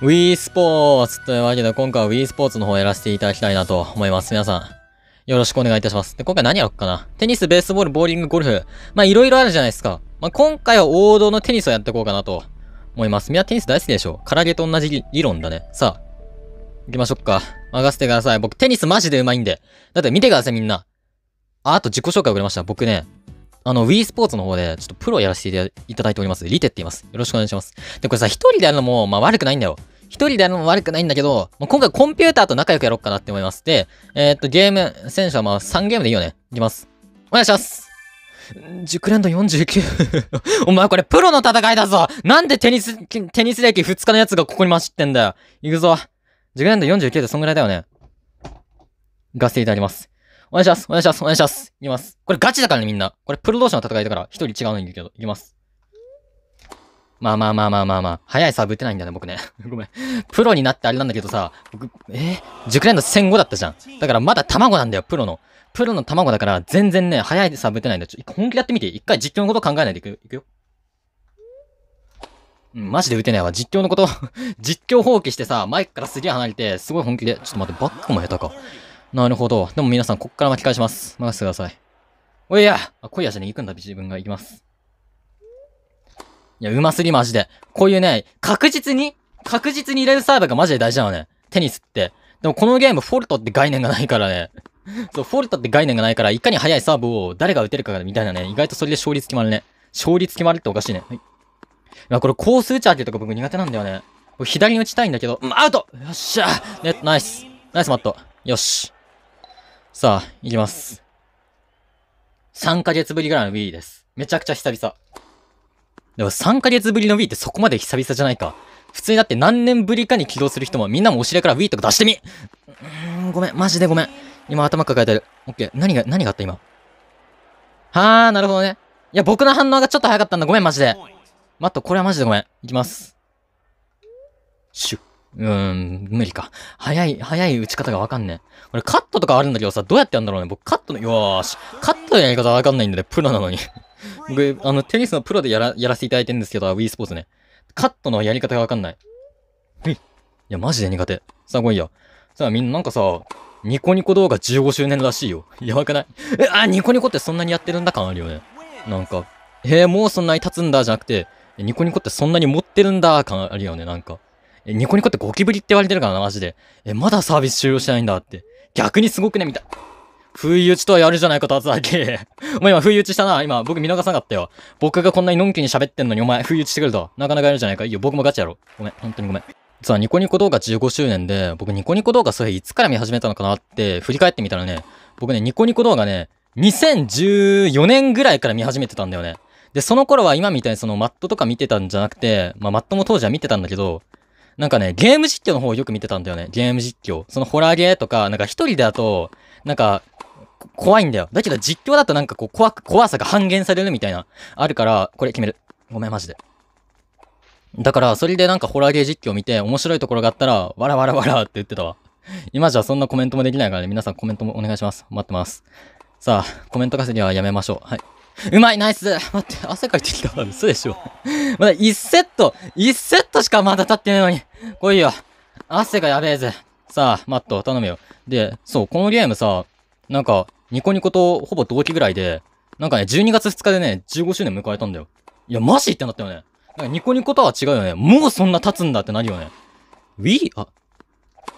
Wii スポーツというわけで、今回は Wii スポーツの方をやらせていただきたいなと思います。皆さん、よろしくお願いいたします。で、今回何やろっかなテニス、ベースボール、ボーリング、ゴルフ。まいろいろあるじゃないですか。まあ、今回は王道のテニスをやっていこうかなと思います。みんなテニス大好きでしょ唐揚げと同じ理論だね。さあ、行きましょうか。任せてください。僕、テニスマジでうまいんで。だって見てください、みんな。あ、あと自己紹介遅れました。僕ね、あの、Wii スポーツの方で、ちょっとプロやらせていただいております。リテって言います。よろしくお願いします。で、これさ、一人でやるのも、まあ悪くないんだよ。一人でやるのも悪くないんだけど、もう今回コンピューターと仲良くやろうかなって思います。で、えー、っと、ゲーム、選手はまあ3ゲームでいいよね。いきます。お願いします熟練度49 お前これプロの戦いだぞなんでテニス、テニス歴2日のやつがここに混じってんだよ。行くぞ。熟練度49ってそんぐらいだよね。ガスていただきます。お願いします。お願いします。お願いします。いきます。これガチだからね、みんな。これプロ同士の戦いだから、一人違うのにいるけど、いきます。まあまあまあまあまあまあ。早いサーブ打てないんだね、僕ね。ごめん。プロになってあれなんだけどさ、僕、えー、熟練度1005だったじゃん。だからまだ卵なんだよ、プロの。プロの卵だから、全然ね、早いサーブ打てないんだよ。ちょ、本気でやってみて。一回実況のこと考えないでいくよ。いくよ。うん、マジで打てないわ。実況のこと 実況放棄してさ、マイクからすげえ離れて、すごい本気で。ちょっと待って、バックも下手か。なるほど。でも皆さん、こっから巻き返します。任せてください。おいやあ、恋やじゃね、行くんだ、自分が行きます。いや、うますぎ、マジで。こういうね、確実に、確実に入れるサーブがマジで大事なのね。テニスって。でもこのゲーム、フォルトって概念がないからね。そう、フォルトって概念がないから、いかに速いサーブを誰が打てるかみたいなね、意外とそれで勝率決まるね。勝率決まるっておかしいね。はい。や、これ、コース打ち上とか僕苦手なんだよね。左に打ちたいんだけど、うん、アウトよっしゃネット、ナイス。ナイスマット。よし。さあ、いきます。3ヶ月ぶりぐらいの Wii です。めちゃくちゃ久々。でも3ヶ月ぶりの Wii ってそこまで久々じゃないか。普通にだって何年ぶりかに起動する人もみんなもお知らから Wii とか出してみうーん、ごめん、マジでごめん。今頭抱えてる。オッケー。何が、何があった今。はー、なるほどね。いや、僕の反応がちょっと早かったんだ。ごめん、マジで。マット、これはマジでごめん。いきます。シュッ。うーん、無理か。早い、早い打ち方がわかんねえ。俺カットとかあるんだけどさ、どうやってやんだろうね。僕カットの、よーし。カットのやり方わかんないんだね。プロなのに 僕、あの、テニスのプロでやら、やらせていただいてるんですけど、Wii スポーツね。カットのやり方がわかんない。いや、マジで苦手。さあ来いよ。さあみんななんかさ、ニコニコ動画15周年らしいよ。やばくないえ、あ、ニコニコってそんなにやってるんだ感あるよね。なんか、えー、もうそんなに経つんだじゃなくて、ニコニコってそんなに持ってるんだ感あるよね、なんか。え、ニコニコってゴキブリって言われてるからな、マジで。え、まだサービス終了してないんだって。逆にすごくね、みたい。不意打ちとはやるじゃないか、達だけ。お 前今不意打ちしたな。今、僕見逃さなかったよ。僕がこんなにのんきに喋ってんのに、お前不意打ちしてくると。なかなかやるじゃないか。いいよ、僕もガチやろ。ごめん、本当にごめん。実はニコニコ動画15周年で、僕ニコニコ動画それいつから見始めたのかなって振り返ってみたらね、僕ね、ニコニコ動画ね、2014年ぐらいから見始めてたんだよね。で、その頃は今みたいにそのマットとか見てたんじゃなくて、まあマットも当時は見てたんだけど、なんかね、ゲーム実況の方をよく見てたんだよね。ゲーム実況。そのホラーゲーとか、なんか一人だと、なんか、怖いんだよ。だけど実況だとなんかこう、怖く、怖さが半減されるみたいな、あるから、これ決める。ごめん、マジで。だから、それでなんかホラーゲー実況見て、面白いところがあったら、わらわらわらって言ってたわ。今じゃそんなコメントもできないからね、皆さんコメントもお願いします。待ってます。さあ、コメント稼ぎはやめましょう。はい。うまい、ナイス待って、汗かいてきた。嘘でしょ。まだ1セット !1 セットしかまだ経ってないのに来いよ汗がやべえぜさあ、マット、頼むよ。で、そう、このゲームさ、なんか、ニコニコとほぼ同期ぐらいで、なんかね、12月2日でね、15周年迎えたんだよ。いや、マジってなったよね。なんかニコニコとは違うよね。もうそんな経つんだってなるよね。Wii? あ、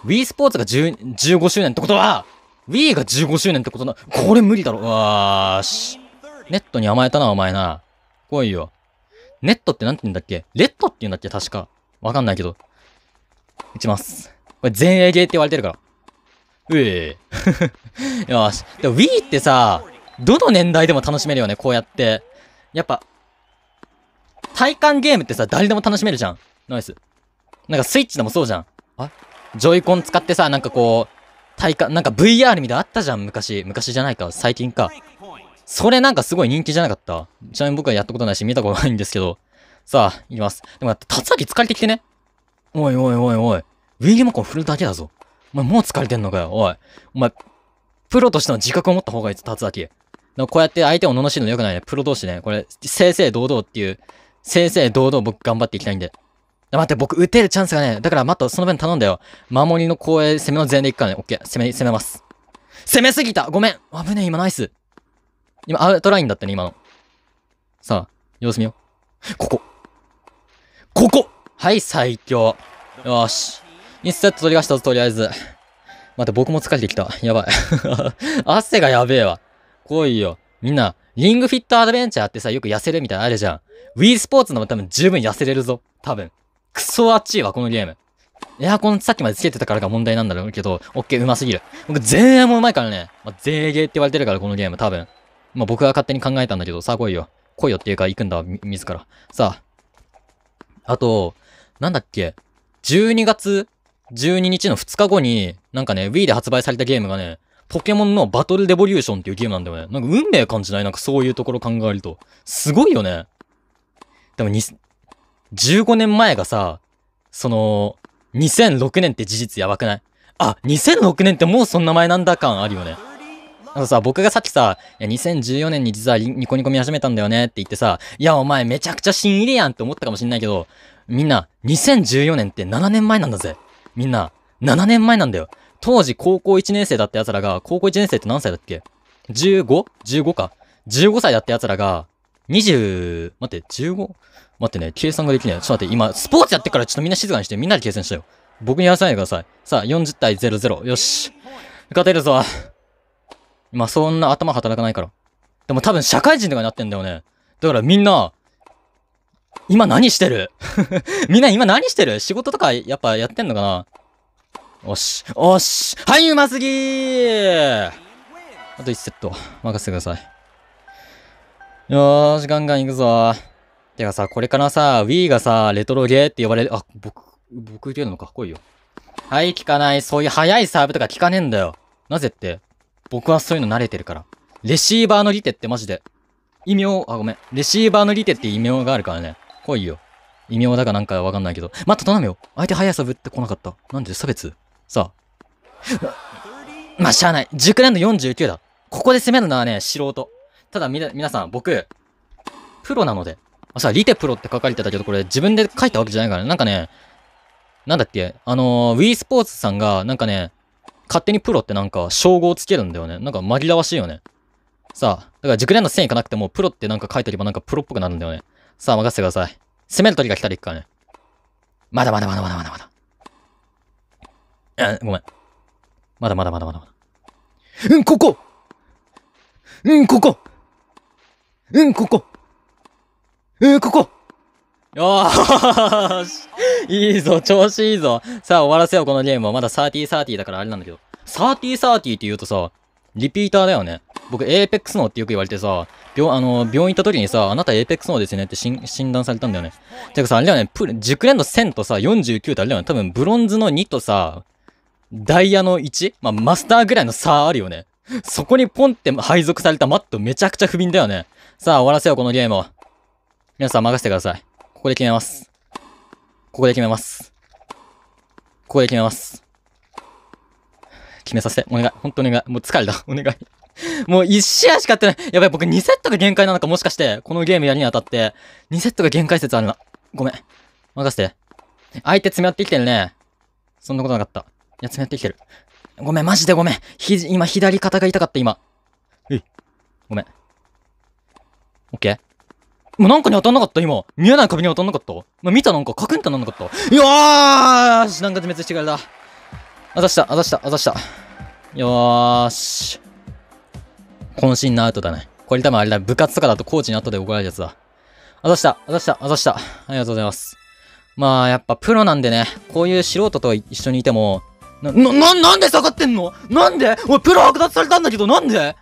Wii スポーツが10 15周年ってことは、Wii が15周年ってことな、これ無理だろ。うわーし。ネットに甘えたな、お前な。来いよ。ネットって何て言うんだっけレッドって言うんだっけ確か。わかんないけど。打ちます。これ前衛芸って言われてるから。うえー、よし。でも Wii ってさ、どの年代でも楽しめるよね、こうやって。やっぱ、体感ゲームってさ、誰でも楽しめるじゃん。ナイス。なんかスイッチでもそうじゃん。あジョイコン使ってさ、なんかこう、体感、なんか VR みたいなあったじゃん、昔。昔じゃないか、最近か。それなんかすごい人気じゃなかったちなみに僕はやったことないし、見たことないんですけど。さあ、いきます。でもだって、竜巻疲れてきてね。おいおいおいおい。ウィーゲマコン振るだけだぞ。お前もう疲れてんのかよ、おい。お前、プロとしての自覚を持った方がいいぞ、竜巻。こうやって相手を罵るの良くないね。プロ同士ね。これ、正々堂々っていう、正々堂々僕頑張っていきたいんで。待って、僕打てるチャンスがね。だからまた、その分頼んだよ。守りの後衛、攻めの前でいくからね。オッケー。攻め、攻めます。攻めすぎたごめん危ねえ、今ナイス。今、アウトラインだったね、今の。さあ、様子見よう。ここ。ここはい、最強。よし。1セット取り出したぞ、とりあえず。待って、僕も疲れてきた。やばい。汗がやべえわ。来いよ。みんな、リングフィットアドベンチャーってさ、よく痩せるみたいなあるじゃん。Wii スポーツのも多分十分痩せれるぞ。多分。クソ熱いわ、このゲーム。エアコンさっきまでつけてたからが問題なんだろうけど、オッケー、うますぎる。僕、前衛もうまいからね。まあ、前衛って言われてるから、このゲーム、多分。まあ、僕が勝手に考えたんだけど、さあ来いよ。来いよっていうか行くんだ、自ら。さあ。あと、なんだっけ。12月12日の2日後に、なんかね、Wii で発売されたゲームがね、ポケモンのバトルデボリューションっていうゲームなんだよね。なんか運命感じないなんかそういうところ考えると。すごいよね。でも、15年前がさ、その、2006年って事実やばくないあ、2006年ってもうそんな前なんだ感あるよね。あのさ、僕がさっきさ、いや、2014年に実はニコニコ見始めたんだよねって言ってさ、いや、お前めちゃくちゃ新入りやんって思ったかもしんないけど、みんな、2014年って7年前なんだぜ。みんな、7年前なんだよ。当時高校1年生だった奴らが、高校1年生って何歳だっけ ?15?15 か。15歳だった奴らが、20、待って、15? 待ってね、計算ができない。ちょっと待って、今、スポーツやってからちょっとみんな静かにして、みんなで計算したよ。僕にやらせないでください。さあ、40対00。よし。勝てるぞ。まそんな頭働かないから。でも多分社会人とかになってんだよね。だからみんな、今何してる みんな今何してる仕事とかやっぱやってんのかなおし、おし、はい、うますぎーあと1セット、任せてください。よーし、ガンガン行くぞー。てかさ、これからさ、Wii がさ、レトロゲーって呼ばれる、あ、僕、僕ゲけるのかっこいいよ。はい、聞かない。そういう早いサーブとか聞かねえんだよ。なぜって。僕はそういうの慣れてるから。レシーバーのリテってマジで。異名、あ、ごめん。レシーバーのリテって異名があるからね。来いよ。異名だかなんかわかんないけど。待って、頼むよ。相手速さぶってこなかった。なんで差別さあ。まあ、しゃあない。熟練度49だ。ここで攻めるのはね、素人。ただ、みな、皆さん、僕、プロなので。あ、さ、リテプロって書かれてたけど、これ自分で書いたわけじゃないからね。なんかね、なんだっけ、あのー、ウィースポーツさんが、なんかね、勝手にプロってなんか称号つけるんだよね。なんか紛らわしいよね。さあ、だから熟練の線いかなくてもプロってなんか書いてればなんかプロっぽくなるんだよね。さあ、任せてください。攻める時が来たら行くからね。まだまだまだまだまだまだ。ごめん。まだまだまだまだまだ。うん、ここうん、ここうん、ここうん、ここよーしいいぞ調子いいぞさあ終わらせようこのゲームは。まだ3030だからあれなんだけど。3030って言うとさ、リピーターだよね。僕、エーペックス脳ってよく言われてさ、病、あの、病院行った時にさ、あなたエーペックス脳ですよねって診断されたんだよね。てかさ、あれだよね、プ熟練度1000とさ、49ってあれだよね、多分ブロンズの2とさ、ダイヤの 1? まあ、マスターぐらいの差あるよね。そこにポンって配属されたマットめちゃくちゃ不憫だよね。さあ、終わらせよう、このゲームを。皆さん任せてください。ここで決めます。ここで決めます。ここで決めます。決めさせて。お願い。ほんとお願い。もう疲れた。お願い。もう1試合しかやってない。やばい、僕2セットが限界なのかもしかして、このゲームやりにあたって、2セットが限界説あるな。ごめん。任せて。相手詰め合ってきてるね。そんなことなかった。いや、詰め合ってきてる。ごめん、マジでごめん。ひ、今、左肩が痛かった、今。うい。ごめん。オッケーもうなんかに当たんなかった、今。見えない壁に当たんなかった。まあ、見たなんか、カクンってなんなかった。よーしなんか自滅してからだ。あざした、あざした、あざした。よーし。渾身のアウトだね。これ多分あれだ、部活とかだとコーチに後で怒られるやつだ。あざした、あざした、あざした。ありがとうございます。まあ、やっぱプロなんでね、こういう素人と一緒にいても、な、な、なんで下がってんのなんで俺プロ剥奪されたんだけど、なんで